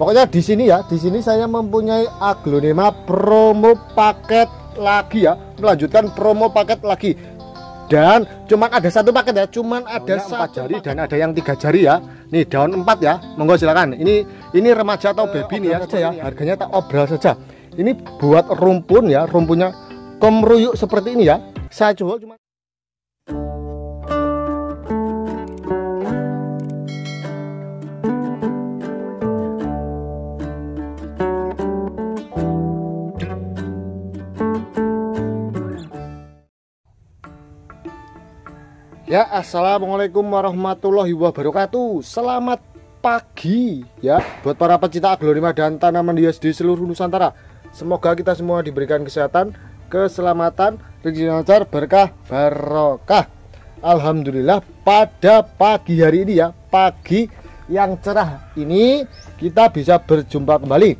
pokoknya di sini ya di sini saya mempunyai aglonema promo paket lagi ya melanjutkan promo paket lagi dan cuma ada satu paket ya cuma oh, ada ya, empat jari paket. dan ada yang tiga jari ya nih daun empat ya monggo silakan ini ini remaja atau eh, baby nih ya, ya. harganya tak obral saja ini buat rumpun ya rumpunnya kemruyuk seperti ini ya saya coba cuma Ya, assalamualaikum warahmatullahi wabarakatuh. Selamat pagi ya buat para pecinta aglonema dan tanaman hias di seluruh Nusantara. Semoga kita semua diberikan kesehatan, keselamatan, rezeki lancar, berkah, barokah. Alhamdulillah pada pagi hari ini ya, pagi yang cerah ini kita bisa berjumpa kembali.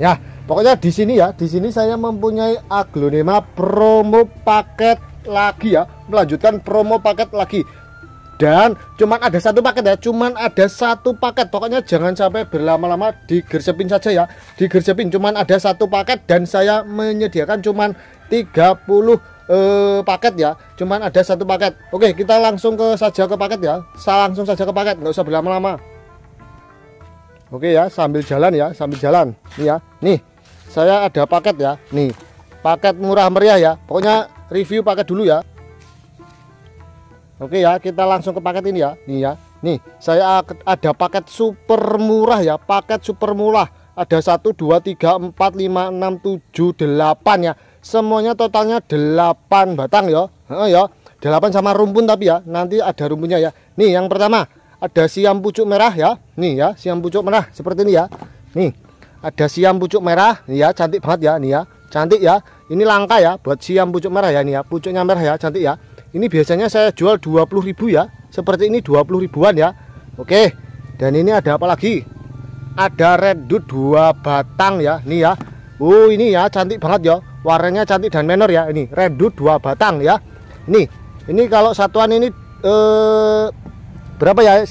Ya, pokoknya di sini ya, di sini saya mempunyai aglonema promo paket lagi ya melanjutkan promo paket lagi dan cuman ada satu paket ya cuman ada satu paket pokoknya jangan sampai berlama-lama digersepin saja ya digersepin cuman ada satu paket dan saya menyediakan cuman 30 eh, paket ya cuman ada satu paket oke kita langsung ke saja ke paket ya saya langsung saja ke paket nggak usah berlama-lama oke ya sambil jalan ya sambil jalan nih ya nih saya ada paket ya nih paket murah meriah ya pokoknya review paket dulu ya Oke ya kita langsung ke paket ini ya nih ya nih saya ada paket super murah ya paket super murah ada 1 2 3 4 5 6 7 8 ya semuanya totalnya 8 batang ya oh ya 8 sama rumpun tapi ya nanti ada rumpunnya ya nih yang pertama ada siam pucuk merah ya nih ya siam pucuk merah seperti ini ya nih ada siam pucuk merah nih ya cantik banget ya nih ya cantik ya ini langka ya buat siam pucuk merah ya ini ya pucuknya merah ya cantik ya ini biasanya saya jual 20.000 ya seperti ini 20 ribuan ya Oke dan ini ada apa lagi ada redut dua batang ya nih ya Oh ini ya cantik banget ya warnanya cantik dan menor ya ini redut dua batang ya ini ini kalau satuan ini eh, berapa ya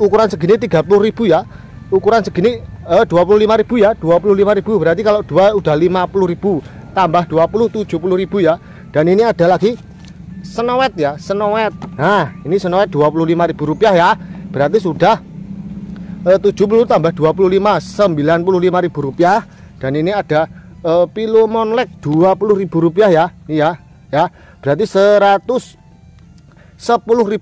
ukuran segini 30.000 ya ukuran segini eh, 25.000 ya 25.000 berarti kalau dua udah 50.000 tambah 20 70.000 ya. Dan ini ada lagi senowet ya, senowet. Nah, ini senowet 25.000 rupiah ya. Berarti sudah eh, 70 tambah 25 95.000 rupiah dan ini ada eh, pilomonlek Rp20.000 ya. Ini ya. Ya. Berarti 100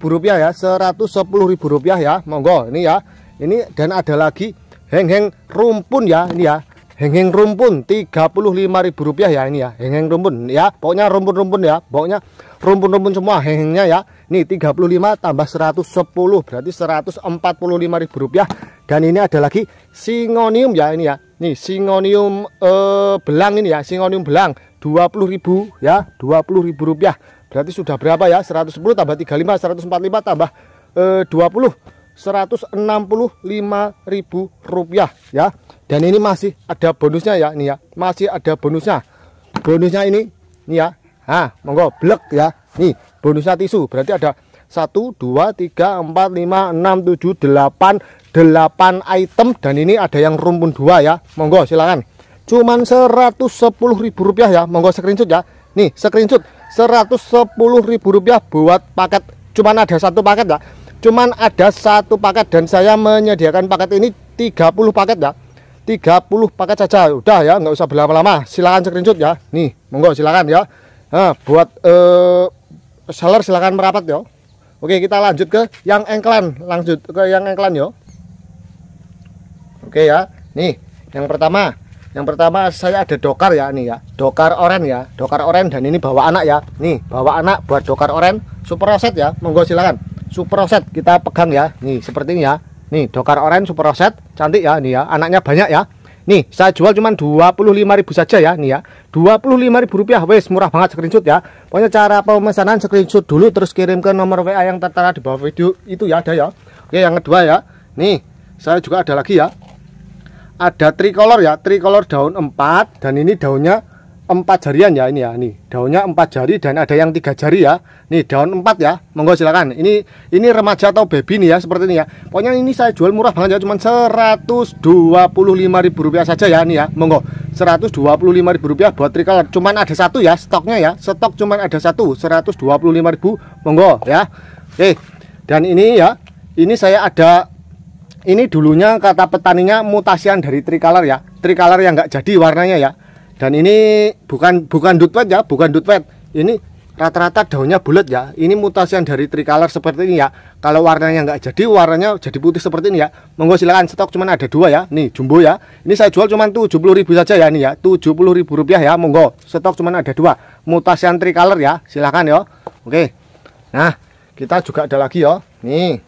rupiah ya, rp rupiah ya. Monggo ini ya. Ini dan ada lagi heng-heng rumpun ya ini ya Hengeng rumpun rp rupiah ya ini ya. Hengeng rumpun ya. Pokoknya rumpun-rumpun ya. Pokoknya rumpun-rumpun semua hengengnya ya. Nih 35 tambah 110 berarti rp rupiah. Ya. dan ini ada lagi singonium ya ini ya. Nih singonium eh, belang ini ya, singonium belang ribu ya, ribu rupiah. Berarti sudah berapa ya? 110 tambah 35 145 tambah eh, 20 Rp165.000 ya. Dan ini masih ada bonusnya ya ini ya. Masih ada bonusnya. Bonusnya ini ini ya. Ah, monggo blek ya. Nih, bonusnya tisu. Berarti ada 1 2 3 4 5 6 7 8 8 item dan ini ada yang rumpun 2 ya. Monggo silakan. Cuman Rp110.000 ya. Monggo screenshot ya. Nih, screenshot Rp110.000 buat paket cuman ada satu paket ya cuman ada satu paket dan saya menyediakan paket ini 30 paket ya 30 paket saja udah ya nggak usah berlama-lama silahkan screenshot ya nih monggo silahkan ya nah, buat uh, seller silahkan merapat ya oke kita lanjut ke yang engklan lanjut ke yang engklan ya oke ya nih yang pertama yang pertama saya ada dokar ya nih ya dokar oren ya dokar oren dan ini bawa anak ya nih bawa anak buat dokar oren super reset ya monggo silakan super offset kita pegang ya nih seperti ini ya nih dokar orange super offset cantik ya nih ya anaknya banyak ya nih saya jual cuma 25.000 saja ya nih ya 25.000 rupiah wes murah banget screenshot ya pokoknya cara pemesanan screenshot dulu terus kirim ke nomor WA yang tertera di bawah video itu ya ada ya oke yang kedua ya nih saya juga ada lagi ya ada tricolor ya tricolor daun 4 dan ini daunnya empat jarian ya ini ya nih daunnya empat jari dan ada yang tiga jari ya nih daun empat ya monggo silakan ini ini remaja atau baby nih ya seperti ini ya pokoknya ini saya jual murah banget ya cuman ribu rupiah saja ya nih ya monggo seratus dua puluh lima ribu rupiah buat trikal cuman ada satu ya stoknya ya stok cuman ada satu seratus dua puluh lima ribu monggo ya oke eh, dan ini ya ini saya ada ini dulunya kata petaninya mutasian dari tricolor ya tricolor yang nggak jadi warnanya ya dan ini bukan bukan dutwet ya, bukan dutwet. Ini rata-rata daunnya bulat ya. Ini mutasi yang dari tricolor seperti ini ya. Kalau warnanya nggak jadi, warnanya jadi putih seperti ini ya. Monggo silakan stok cuman ada dua ya. Nih jumbo ya. Ini saya jual cuman 70.000 saja ya nih ya. 70.000 rupiah ya. Monggo stok cuman ada dua. Mutasi yang tricolor ya. Silakan ya. Oke. Nah, kita juga ada lagi ya. Nih.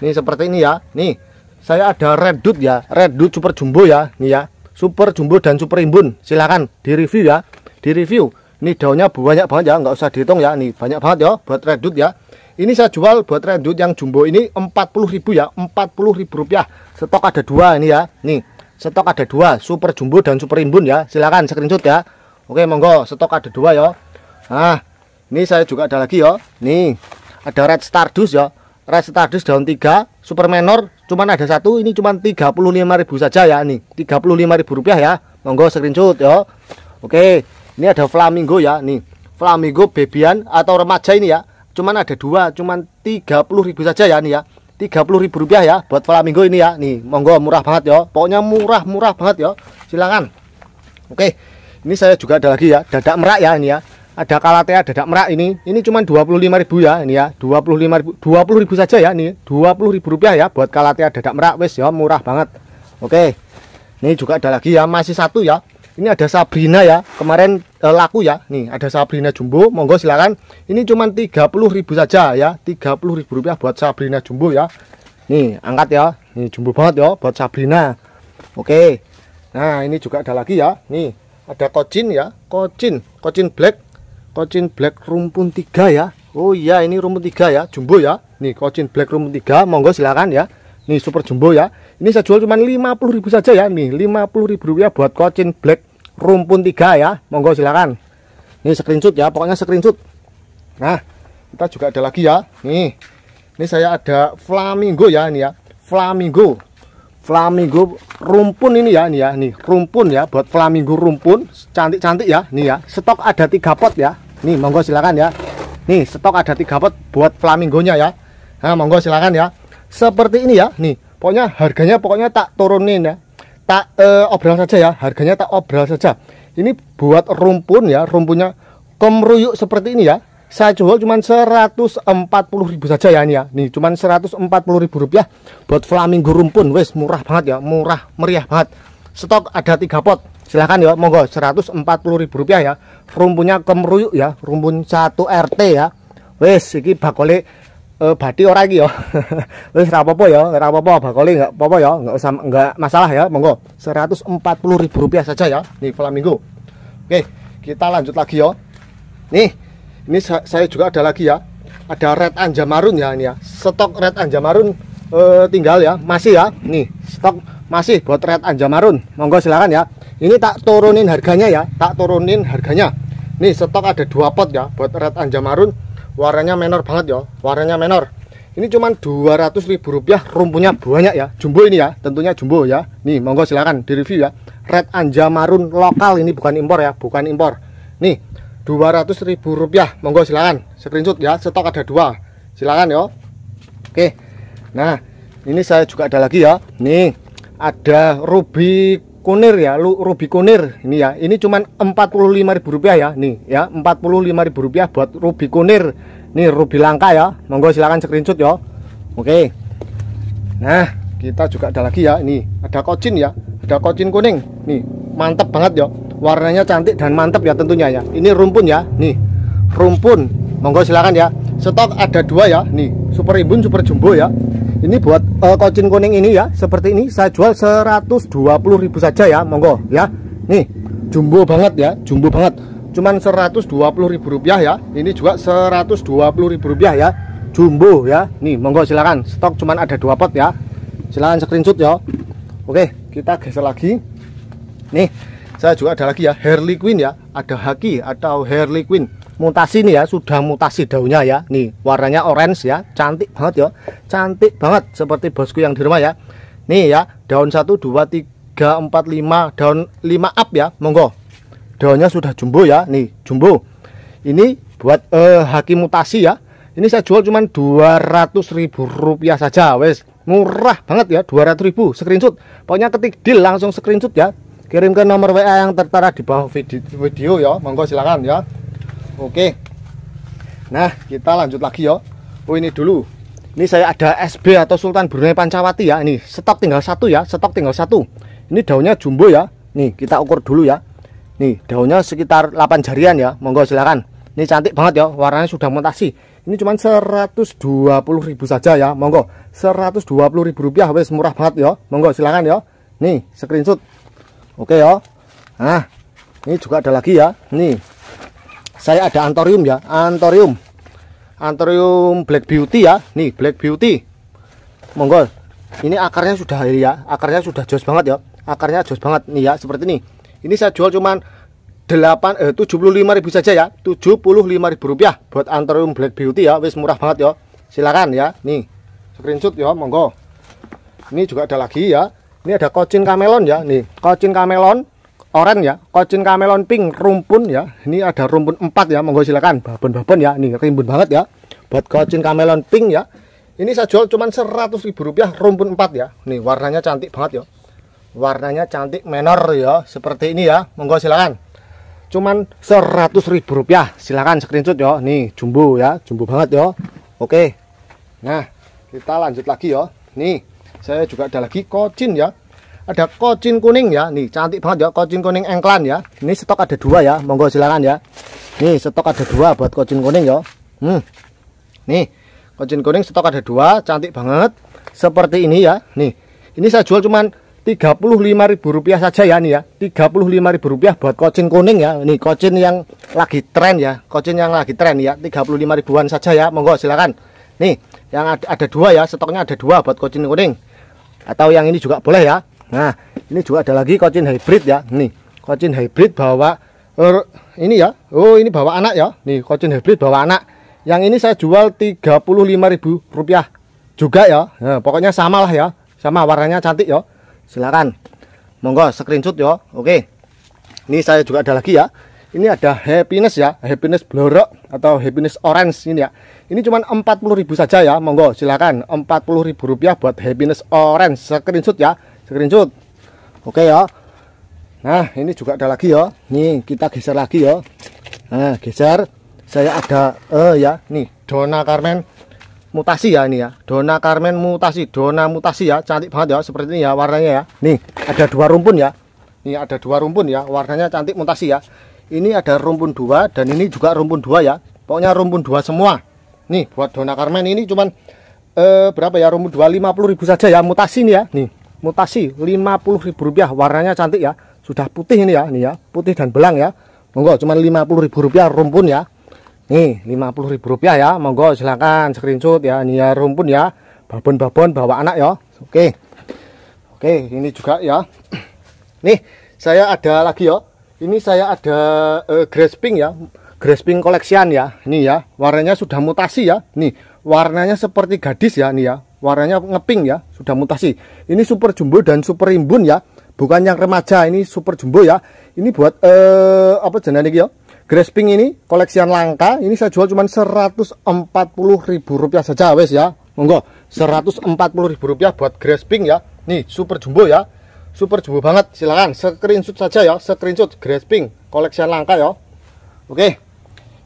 Nih seperti ini ya. Nih. Saya ada red dude ya. Red dude super jumbo ya. Nih ya super jumbo dan super imbun silahkan di review ya di review ini daunnya banyak banget ya nggak usah dihitung ya ini banyak banget ya buat redut ya ini saya jual buat redut yang jumbo ini 40.000 ya 40.000 rupiah stok ada dua ini ya nih stok ada dua super jumbo dan super imbun ya silahkan screenshot ya oke monggo stok ada dua ya nah ini saya juga ada lagi ya nih ada red stardust ya red stardust daun tiga, super menor cuman ada satu ini cuman 35.000 saja ya nih 35.000 rupiah ya monggo screenshot ya oke ini ada flamingo ya nih flamingo bebian atau remaja ini ya cuman ada dua cuman 30.000 saja ya nih ya 30.000 rupiah ya buat flamingo ini ya nih monggo murah banget ya pokoknya murah-murah banget ya silakan oke ini saya juga ada lagi ya dadak merak ya ini ya ada Kalatea, dadak Merak ini. Ini cuma 25.000 ya ini ya. 25.000 20.000 saja ya ini. 20.000 rupiah ya buat Kalatea dadak Merak wes ya murah banget. Oke. Ini juga ada lagi ya, masih satu ya. Ini ada Sabrina ya. Kemarin eh, laku ya. Nih, ada Sabrina Jumbo. Monggo silakan. Ini cuma 30.000 saja ya. 30.000 rupiah buat Sabrina Jumbo ya. Nih, angkat ya. ini jumbo banget ya buat Sabrina. Oke. Nah, ini juga ada lagi ya. Nih, ada kocin ya. Kocin, kocin black Kocin Black Rumpun 3 ya. Oh iya ini rumpun 3 ya, jumbo ya. Nih Kocin Black Rumpun 3, monggo silakan ya. Nih super jumbo ya. Ini saya jual cuma 50.000 saja ya. Nih 50.000 rupiah buat Kocin Black Rumpun 3 ya. Monggo silakan. Ini screenshot ya, pokoknya screenshot. Nah, kita juga ada lagi ya. Nih. Ini saya ada flamingo ya ini ya. Flamingo. Flamingo rumpun ini ya, ini ya, nih rumpun ya buat flamingo rumpun, cantik-cantik ya, nih ya. Stok ada tiga pot ya. Nih, monggo silakan ya. Nih, stok ada tiga pot buat flamingonya ya. Nah, monggo silakan ya. Seperti ini ya. Nih, pokoknya harganya pokoknya tak turunin ya. Tak eh, obral saja ya. Harganya tak obral saja. Ini buat rumpun ya, rumpunnya kemruyuk seperti ini ya. Saya jual cuma ribu saja ya ini ya. Nih, cuma ribu rupiah buat flamingo rumpun. Wes murah banget ya, murah meriah banget. Stok ada tiga pot silahkan ya monggo 140 ribu rupiah ya rumpunnya kemruyuk ya rumpun satu RT ya wes ini bakole eh, badi orang lagi ya wes rapopo ya rapopo bakole nggak popo ya nggak usah nggak masalah ya monggo 140 ribu rupiah saja ya nih flamingo oke kita lanjut lagi ya nih ini saya juga ada lagi ya ada red anjamarun ya ini ya stok red anjamarun eh, tinggal ya masih ya nih stok masih buat red anjamarun monggo silahkan ya ini tak turunin harganya ya tak turunin harganya nih stok ada dua pot ya buat red anjamarun warnanya menor banget ya warnanya menor ini cuman 200 ribu rupiah rumpunya banyak ya jumbo ini ya tentunya jumbo ya nih monggo silahkan di review ya red anjamarun lokal ini bukan impor ya bukan impor nih 200 ribu rupiah monggo silahkan screenshot ya stok ada dua silahkan ya oke nah ini saya juga ada lagi ya nih ada ruby kunir ya lu rubi kunir ini ya ini cuman 45.000 rupiah ya nih ya 45.000 rupiah buat rubi kunir nih rubi langka ya monggo silahkan screenshot ya oke nah kita juga ada lagi ya ini ada kocin ya ada kocin kuning nih mantep banget ya warnanya cantik dan mantep ya tentunya ya ini rumpun ya nih rumpun monggo silahkan ya stok ada dua ya nih super imbun super jumbo ya ini buat uh, kocin kuning ini ya seperti ini saya jual 120.000 saja ya monggo ya nih jumbo banget ya jumbo banget cuman 120.000 rupiah ya ini juga 120.000 rupiah ya jumbo ya nih monggo silakan stok cuman ada dua pot ya silakan screenshot ya oke kita geser lagi nih saya juga ada lagi ya Harley Quinn ya ada Haki atau Harley Quinn mutasi nih ya sudah mutasi daunnya ya nih warnanya orange ya cantik banget ya cantik banget seperti bosku yang di rumah ya nih ya daun 1 2 3 4 5 daun 5 up ya monggo daunnya sudah jumbo ya nih jumbo ini buat eh, haki mutasi ya ini saya jual cuman 200 ribu rupiah saja wes murah banget ya 200 ribu screenshot pokoknya ketik deal langsung screenshot ya kirim ke nomor WA yang tertera di bawah video, video ya monggo silakan ya Oke. Nah, kita lanjut lagi ya. Oh, ini dulu. Ini saya ada SB atau Sultan Brunei Pancawati ya. Ini stok tinggal satu ya, stok tinggal satu. Ini daunnya jumbo ya. Nih, kita ukur dulu ya. Nih, daunnya sekitar 8 jarian ya. Monggo silakan. Ini cantik banget ya, warnanya sudah mutasi. Ini cuma 120.000 saja ya. Monggo. 120.000 rupiah wes murah banget ya. Monggo silakan ya. Nih, screenshot. Oke ya. Nah, ini juga ada lagi ya. Nih, saya ada antorium ya antorium antorium black beauty ya nih black beauty monggo ini akarnya sudah ya akarnya sudah jos banget ya akarnya jos banget nih ya seperti ini ini saya jual cuman 8 eh, ribu saja ya 75 ribu rupiah buat antorium black beauty ya wis murah banget ya silakan ya nih screenshot ya monggo ini juga ada lagi ya ini ada kocin kamelon ya nih kocin kamelon oranye ya, kocin kamelon pink, rumpun ya. Ini ada rumpun 4 ya, monggo silakan. Babon-babon ya, ini rimbun banget ya. Buat kocin kamelon pink ya. Ini saya jual cuma 100 ribu rupiah rumpun 4 ya. Nih warnanya cantik banget ya. Warnanya cantik menor ya, seperti ini ya. Monggo silakan. Cuman 100 ribu rupiah. Silakan screenshot ya. Nih jumbo ya, jumbo banget ya. Oke. Nah, kita lanjut lagi ya. Nih, saya juga ada lagi kocin ya ada kocin kuning ya nih cantik banget ya kocin kuning engklan ya ini stok ada dua ya monggo silakan ya nih stok ada dua buat kocin kuning ya hmm. nih kocin kuning stok ada dua cantik banget seperti ini ya nih ini saya jual cuman Rp35.000 saja ya nih ya Rp35.000 buat kocin kuning ya nih kocin yang lagi tren ya kocin yang lagi tren ya 35 ribuan saja ya monggo silakan nih yang ada, ada dua ya stoknya ada dua buat kocin kuning atau yang ini juga boleh ya Nah, ini juga ada lagi kocin hybrid ya. Nih, kocin hybrid bawa er, ini ya. Oh, ini bawa anak ya. Nih, kocin hybrid bawa anak. Yang ini saya jual Rp35.000 juga ya. Nah, pokoknya sama lah ya. Sama warnanya cantik ya. Silakan. Monggo screenshot ya. Oke. Ini saya juga ada lagi ya. Ini ada happiness ya, happiness blorok atau happiness orange ini ya. Ini puluh 40.000 saja ya. Monggo silakan 40.000 rupiah buat happiness orange screenshot ya screenshot oke ya nah ini juga ada lagi ya nih kita geser lagi ya nah geser saya ada eh ya nih Dona Carmen mutasi ya ini ya Dona Carmen mutasi Dona mutasi ya cantik banget ya seperti ini ya warnanya ya nih ada dua rumpun ya ini ada dua rumpun ya warnanya cantik mutasi ya ini ada rumpun dua dan ini juga rumpun dua ya pokoknya rumpun dua semua nih buat Dona Carmen ini cuman eh, berapa ya rumpun dua Lima puluh ribu saja ya mutasi nih ya nih mutasi Rp50.000 warnanya cantik ya sudah putih ini ya ini ya putih dan belang ya monggo cuma Rp50.000 rumpun ya nih Rp50.000 ya monggo silahkan screenshot ya ini ya rumpun ya babon-babon bawa anak ya oke oke ini juga ya nih saya ada lagi ya ini saya ada uh, eh, grass ya grass pink koleksian ya ini ya warnanya sudah mutasi ya nih warnanya seperti gadis ya nih ya warnanya ngeping ya sudah mutasi ini super jumbo dan super imbun ya bukan yang remaja ini super jumbo ya ini buat eh, apa ini ya Grass Pink ini koleksian langka ini saya jual cuma 140 ribu rupiah saja wes ya monggo 140 ribu rupiah buat Grass ya nih super jumbo ya super jumbo banget silahkan screenshot saja ya screenshot Grass Pink koleksian langka ya oke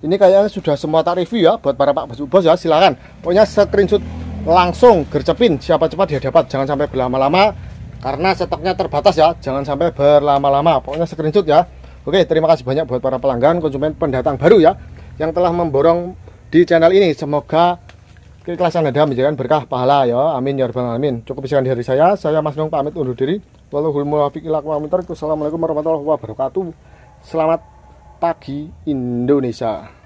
ini kayaknya sudah semua tak review ya buat para pak bos ya silahkan pokoknya screenshot langsung gercepin siapa cepat dia dapat jangan sampai berlama-lama karena stoknya terbatas ya jangan sampai berlama-lama pokoknya screenshot ya oke terima kasih banyak buat para pelanggan konsumen pendatang baru ya yang telah memborong di channel ini semoga keikhlasan ada menjadikan berkah pahala ya amin ya rabbal alamin cukup sekian dari saya saya Mas Nung pamit undur diri wassalamualaikum Assalamualaikum warahmatullahi wabarakatuh selamat pagi Indonesia